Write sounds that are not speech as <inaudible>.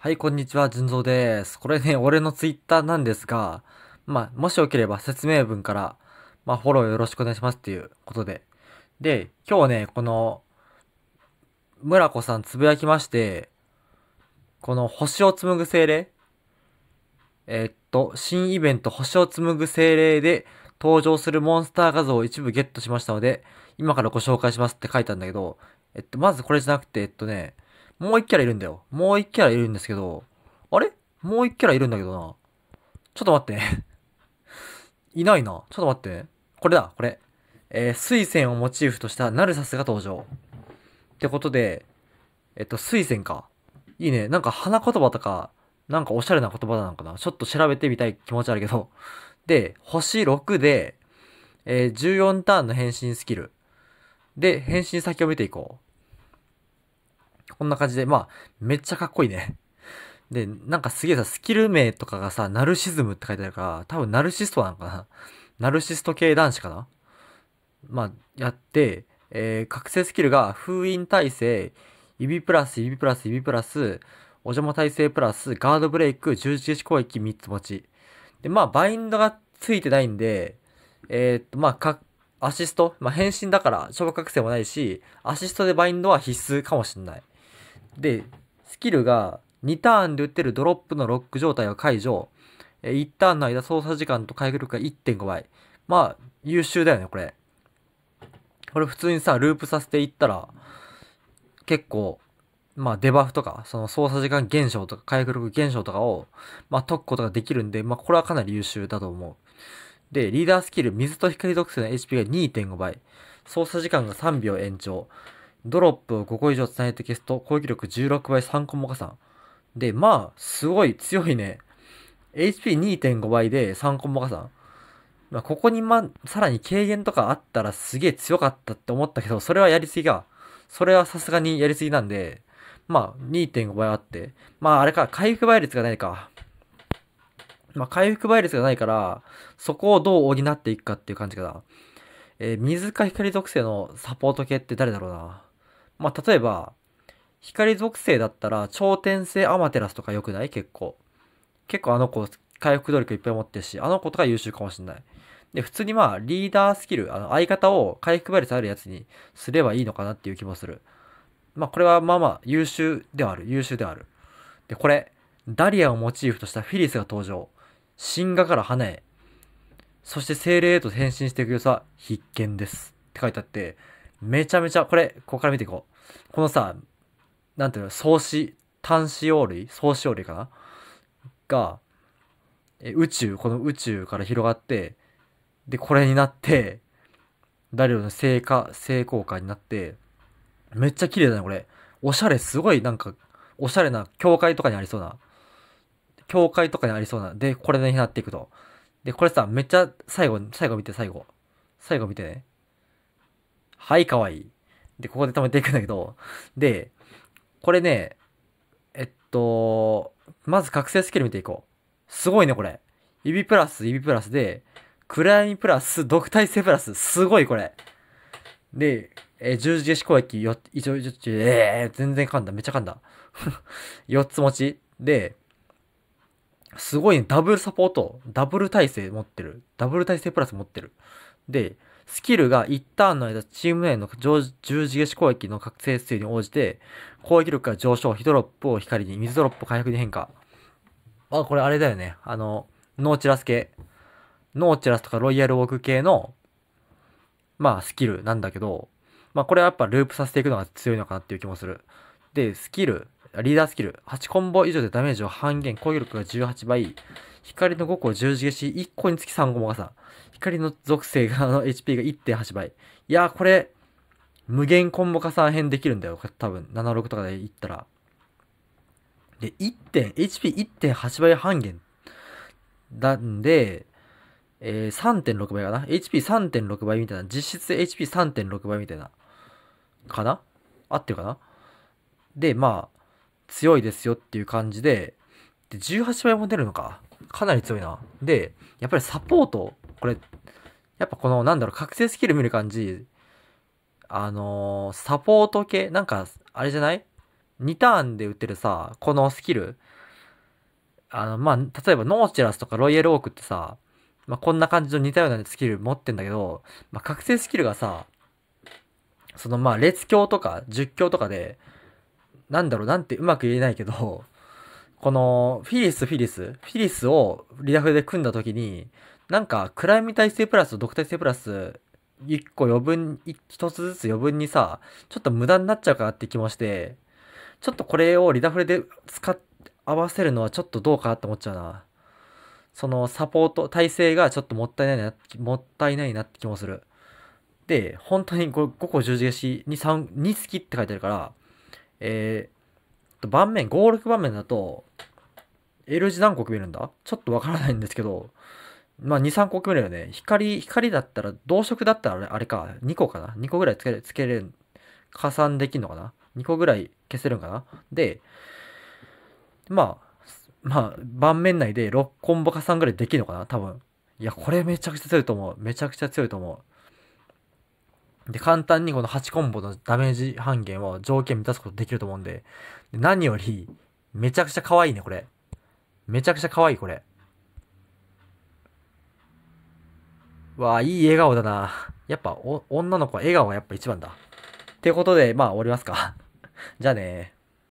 はい、こんにちは、純蔵です。これね、<laughs> 俺のツイッターなんですが、まあ、もしよければ説明文から、まあ、フォローよろしくお願いしますっていうことで。で、今日ね、この、村子さんつぶやきまして、この星を紡ぐ精霊えー、っと、新イベント星を紡ぐ精霊で登場するモンスター画像を一部ゲットしましたので、今からご紹介しますって書いたんだけど、えっと、まずこれじゃなくて、えっとね、もう一キャラいるんだよ。もう一キャラいるんですけど、あれもう一キャラいるんだけどな。ちょっと待って <laughs> いないな。ちょっと待って。これだ、これ。えー、水仙をモチーフとしたナルサスが登場。ってことで、えっと、水仙か。いいね。なんか花言葉とか、なんかおしゃれな言葉なのかな。ちょっと調べてみたい気持ちあるけど。で、星6で、えー、14ターンの変身スキル。で、変身先を見ていこう。こんな感じで、まあ、めっちゃかっこいいね。で、なんかすげえさ、スキル名とかがさ、ナルシズムって書いてあるから、多分ナルシストなのかなナルシスト系男子かなまあ、やって、えー、覚醒スキルが、封印耐性、指プラス、指プラス、指プラス、お邪魔耐性プラス、ガードブレイク、十字攻撃3つ持ち。で、まあ、バインドがついてないんで、えー、っと、まあ、か、アシスト、まあ、変身だから、小学覚醒もないし、アシストでバインドは必須かもしんない。で、スキルが2ターンで打ってるドロップのロック状態を解除。1ターンの間操作時間と回復力が1.5倍。まあ、優秀だよね、これ。これ普通にさ、ループさせていったら、結構、まあデバフとか、その操作時間減少とか回復力減少とかを、まあ解くことができるんで、まあこれはかなり優秀だと思う。で、リーダースキル、水と光属性の HP が2.5倍。操作時間が3秒延長。ドロップを5個以上繋いでて消すと攻撃力16倍3コンボ加算。で、まあ、すごい強いね。HP2.5 倍で3コンボ加算。まあ、ここにま、さらに軽減とかあったらすげえ強かったって思ったけど、それはやりすぎか。それはさすがにやりすぎなんで、まあ、2.5倍あって。まあ、あれか、回復倍率がないか。まあ、回復倍率がないから、そこをどう補っていくかっていう感じかな。えー、水か光属性のサポート系って誰だろうな。まあ、例えば、光属性だったら、超天性アマテラスとか良くない結構。結構あの子、回復努力いっぱい持ってるし、あの子とか優秀かもしんない。で、普通にまあ、リーダースキル、あの、相方を回復倍率あるやつにすればいいのかなっていう気もする。まあ、これはまあまあ、優秀ではある。優秀である。で、これ、ダリアをモチーフとしたフィリスが登場。神話から花へ。そして精霊へと変身していく良さ、必見です。って書いてあって、めちゃめちゃ、これ、ここから見ていこう。このさ、なんていうの、創始、単子葉類総始葉類かなが、え宇宙、この宇宙から広がって、で、これになって、ダリオの成果、成功感になって、めっちゃ綺麗だね、これ。おしゃれ、すごい、なんか、おしゃれな、教会とかにありそうな。教会とかにありそうな。で、これになっていくと。で、これさ、めっちゃ、最後、最後見て、最後。最後見てね。はい、かわいい。で、ここで止めていくんだけど、で、これね、えっと、まず覚醒スキル見ていこう。すごいね、これ。指プラス、指プラスで、暗闇プラス、毒耐性プラス、すごいこれ。で、えー、十字消し攻撃よ、一応、一応、えー、全然噛んだ、めっちゃ噛んだ。4 <laughs> つ持ち。で、すごい、ね、ダブルサポート、ダブル耐性持ってる。ダブル耐性プラス持ってる。で、スキルが1ターンの間、チーム内の十字消し攻撃の覚醒数に応じて、攻撃力が上昇、ヒドロップを光に、水ドロップを回復に変化。あ、これあれだよね。あの、ノーチラス系。ノーチラスとかロイヤルウォーク系の、まあ、スキルなんだけど、まあ、これはやっぱループさせていくのが強いのかなっていう気もする。で、スキル、リーダースキル、8コンボ以上でダメージを半減、攻撃力が18倍、光の5個十字消し1個につき3コマがさ、光の属性が、あの HP が1.8倍。いやーこれ、無限コンボ加算編できるんだよ。多分、76とかでいったら。で、1点、HP1.8 倍半減。なんで、えー、3.6倍かな ?HP3.6 倍みたいな。実質 HP3.6 倍みたいな。かな合ってるかなで、まあ、強いですよっていう感じで、で、18倍も出るのか。かなり強いな。で、やっぱりサポート、これ、やっぱこの、なんだろう、覚醒スキル見る感じ、あのー、サポート系、なんか、あれじゃない ?2 ターンで打ってるさ、このスキル。あの、まあ、例えばノーチェラスとかロイヤルオークってさ、まあ、こんな感じの似たようなスキル持ってんだけど、まあ、覚醒スキルがさ、そのまあ、列強とか、10強とかで、なんだろう、なんてうまく言えないけど、このフィリス、フィリス、フィリスをリダフで組んだ時に、なんか暗闇耐性プラスと毒耐性プラス一個余分、一つずつ余分にさ、ちょっと無駄になっちゃうかなって気もして、ちょっとこれをリダフレで使っ、合わせるのはちょっとどうかなって思っちゃうな。そのサポート、体制がちょっともったいないな、もったいないなって気もする。で、本当にれ5個十字消しに3、2好きって書いてあるから、えー、と盤面、5、6盤面だと、L 字何個組めるんだちょっとわからないんですけど、まあ、2、3個組めるよね。光、光だったら、同色だったらあれか、2個かな ?2 個ぐらいつけつけれる、加算できるのかな ?2 個ぐらい消せるんかなで、まあ、まあ、盤面内で6コンボ加算ぐらいできるのかな多分。いや、これめちゃくちゃ強いと思う。めちゃくちゃ強いと思う。で、簡単にこの8コンボのダメージ半減を条件満たすことできると思うんで。で何より、めちゃくちゃ可愛いね、これ。めちゃくちゃ可愛い、これ。わあ、いい笑顔だな。やっぱ、お、女の子は笑顔がやっぱ一番だ。ってことで、まあ終わりますか。<laughs> じゃあね